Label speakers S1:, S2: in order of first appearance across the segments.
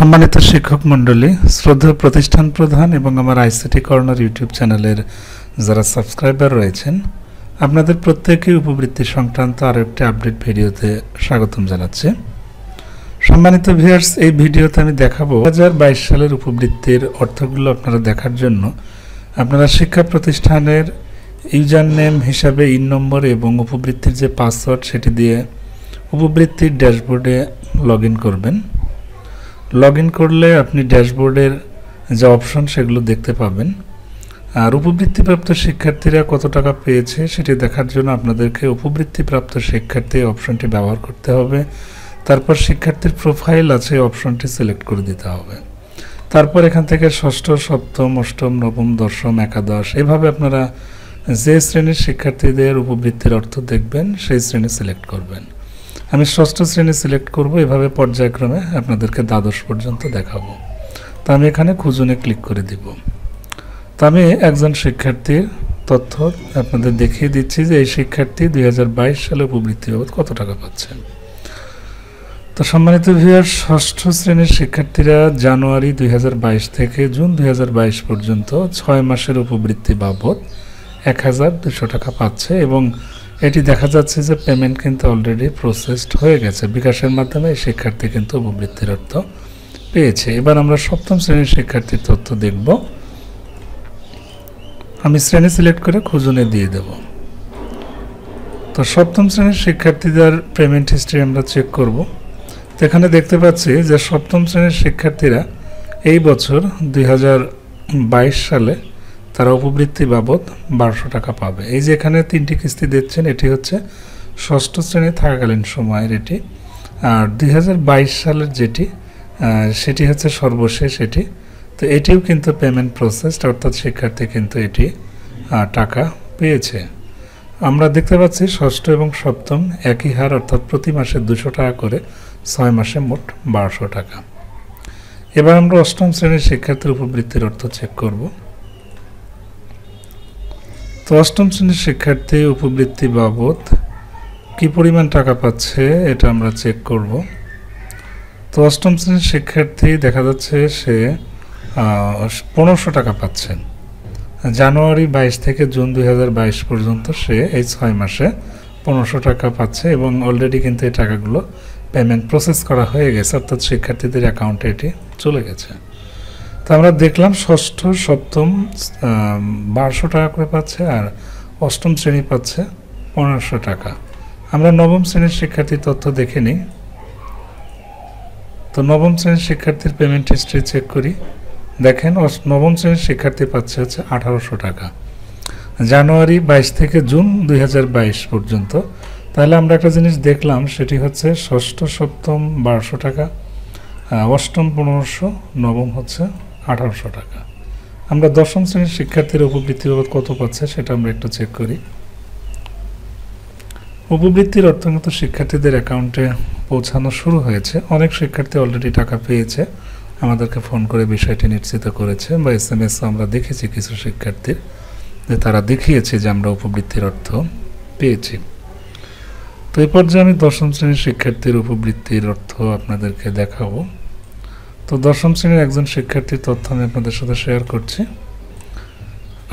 S1: সম্মানিত শিক্ষক মণ্ডলী শ্রদ্ধা প্রতিষ্ঠান প্রধান এবং আমার আইসিটি কর্নার ইউটিউব চ্যানেলের যারা সাবস্ক্রাইবার রয়েছেন আপনাদের প্রত্যেকেই উপবৃত্তি সংক্রান্ত আরও একটি আপডেট ভিডিওতে স্বাগতম জানাচ্ছি সম্মানিত ভিয়ার্স এই ভিডিওতে আমি দেখাবো দু সালের উপবৃত্তির অর্থগুলো আপনারা দেখার জন্য আপনারা শিক্ষা প্রতিষ্ঠানের ইউজার নেম হিসাবে ইন নম্বর এবং উপবৃত্তির যে পাসওয়ার্ড সেটি দিয়ে উপবৃত্তির ড্যাশবোর্ডে লগ করবেন লগ ইন করলে আপনি ড্যাশবোর্ডের যে অপশন সেগুলো দেখতে পাবেন আর উপবৃত্তিপ্রাপ্ত শিক্ষার্থীরা কত টাকা পেয়েছে সেটি দেখার জন্য আপনাদেরকে উপবৃত্তিপ্রাপ্ত শিক্ষার্থী অপশনটি ব্যবহার করতে হবে তারপর শিক্ষার্থীর প্রোফাইল আছে অপশনটি সিলেক্ট করে দিতে হবে তারপর এখান থেকে ষষ্ঠ সপ্তম অষ্টম নবম দশম একাদশ এভাবে আপনারা যে শ্রেণীর শিক্ষার্থীদের উপবৃত্তির অর্থ দেখবেন সেই শ্রেণী সিলেক্ট করবেন আমি ষষ্ঠ শ্রেণী সিলেক্ট করব এভাবে পর্যায়ক্রমে আপনাদেরকে দ্বাদশ পর্যন্ত দেখাবো তো আমি এখানে খুঁজুনে ক্লিক করে দিব তো আমি একজন শিক্ষার্থীর তথ্য আপনাদের দেখিয়ে দিচ্ছি যে এই শিক্ষার্থী দুই সালে উপবৃত্তি বাবদ কত টাকা পাচ্ছেন তো সম্মানিত ভিয়ার ষষ্ঠ শ্রেণীর শিক্ষার্থীরা জানুয়ারি দুই থেকে জুন দুই পর্যন্ত ছয় মাসের উপবৃত্তি বাবদ এক টাকা পাচ্ছে এবং এটি দেখা যাচ্ছে যে পেমেন্ট কিন্তু অলরেডি প্রসেসড হয়ে গেছে বিকাশের মাধ্যমে শিক্ষার্থী কিন্তু উপবৃত্তির অর্থ পেয়েছে এবার আমরা সপ্তম শ্রেণীর শিক্ষার্থীর তথ্য দেখব আমি শ্রেণী সিলেক্ট করে খুঁজুনে দিয়ে দেব তো সপ্তম শ্রেণীর শিক্ষার্থীদের পেমেন্ট হিস্ট্রি আমরা চেক করব তো এখানে দেখতে পাচ্ছি যে সপ্তম শ্রেণীর শিক্ষার্থীরা এই বছর দুই সালে তারা উপবৃত্তি বাবদ বারোশো টাকা পাবে এই যে এখানে তিনটি কিস্তি দিচ্ছেন এটি হচ্ছে ষষ্ঠ শ্রেণী থাকাকালীন সময়ের এটি আর দুই সালের যেটি সেটি হচ্ছে সর্বশেষ এটি তো এটিও কিন্তু পেমেন্ট প্রসেস অর্থাৎ শিক্ষার্থী কিন্তু এটি টাকা পেয়েছে আমরা দেখতে পাচ্ছি ষষ্ঠ এবং সপ্তম একই হার অর্থাৎ প্রতি মাসে দুশো টাকা করে ছয় মাসে মোট বারোশো টাকা এবার আমরা অষ্টম শ্রেণীর শিক্ষার্থীর উপবৃত্তির অর্থ চেক করবো তো অষ্টম শ্রেণীর শিক্ষার্থী উপবৃত্তি বাবদ কি পরিমাণ টাকা পাচ্ছে এটা আমরা চেক করব তো অষ্টম শ্রেণীর শিক্ষার্থী দেখা যাচ্ছে সে পনেরোশো টাকা পাচ্ছেন জানুয়ারি বাইশ থেকে জুন দুই পর্যন্ত সে এই ছয় মাসে পনেরোশো টাকা পাচ্ছে এবং অলরেডি কিন্তু এই টাকাগুলো পেমেন্ট প্রসেস করা হয়ে গেছে অর্থাৎ শিক্ষার্থীদের অ্যাকাউন্টে এটি চলে গেছে তা আমরা দেখলাম ষষ্ঠ সপ্তম বারোশো টাকা করে পাচ্ছে আর অষ্টম শ্রেণী পাচ্ছে পনেরোশো টাকা আমরা নবম শ্রেণীর শিক্ষার্থীর তথ্য দেখে নিই তো নবম শ্রেণীর শিক্ষার্থীর পেমেন্ট হিস্ট্রি চেক করি দেখেন নবম শ্রেণীর শিক্ষার্থী পাচ্ছে হচ্ছে আঠারোশো টাকা জানুয়ারি বাইশ থেকে জুন দুই পর্যন্ত তাহলে আমরা একটা জিনিস দেখলাম সেটি হচ্ছে ষষ্ঠ সপ্তম বারোশো টাকা অষ্টম পনেরোশো নবম হচ্ছে আঠারোশো টাকা আমরা দশম শ্রেণীর শিক্ষার্থীর উপবৃত্তি বাবদ কত পাচ্ছে সেটা আমরা একটু চেক করি উপবৃত্তির অর্থগত শিক্ষার্থীদের অ্যাকাউন্টে পৌঁছানো শুরু হয়েছে অনেক শিক্ষার্থী অলরেডি টাকা পেয়েছে আমাদেরকে ফোন করে বিষয়টি নিশ্চিত করেছে বা এস এম এস আমরা দেখেছি কিছু শিক্ষার্থীর যে তারা দেখিয়েছে যে আমরা উপবৃত্তির অর্থ পেয়েছি তো এ পর্যায়ে আমি দশম শ্রেণীর শিক্ষার্থীর উপবৃত্তির অর্থ আপনাদেরকে দেখাবো তো দশম শ্রেণীর একজন শিক্ষার্থীর তথ্য আমি আপনাদের সাথে শেয়ার করছি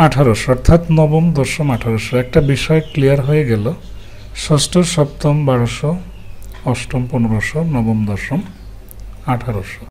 S1: আঠারোশো অর্থাৎ নবম দশম আঠারোশো একটা বিষয় ক্লিয়ার হয়ে গেল ষষ্ঠ সপ্তম বারোশো অষ্টম পনেরোশো নবম দশম আঠারোশো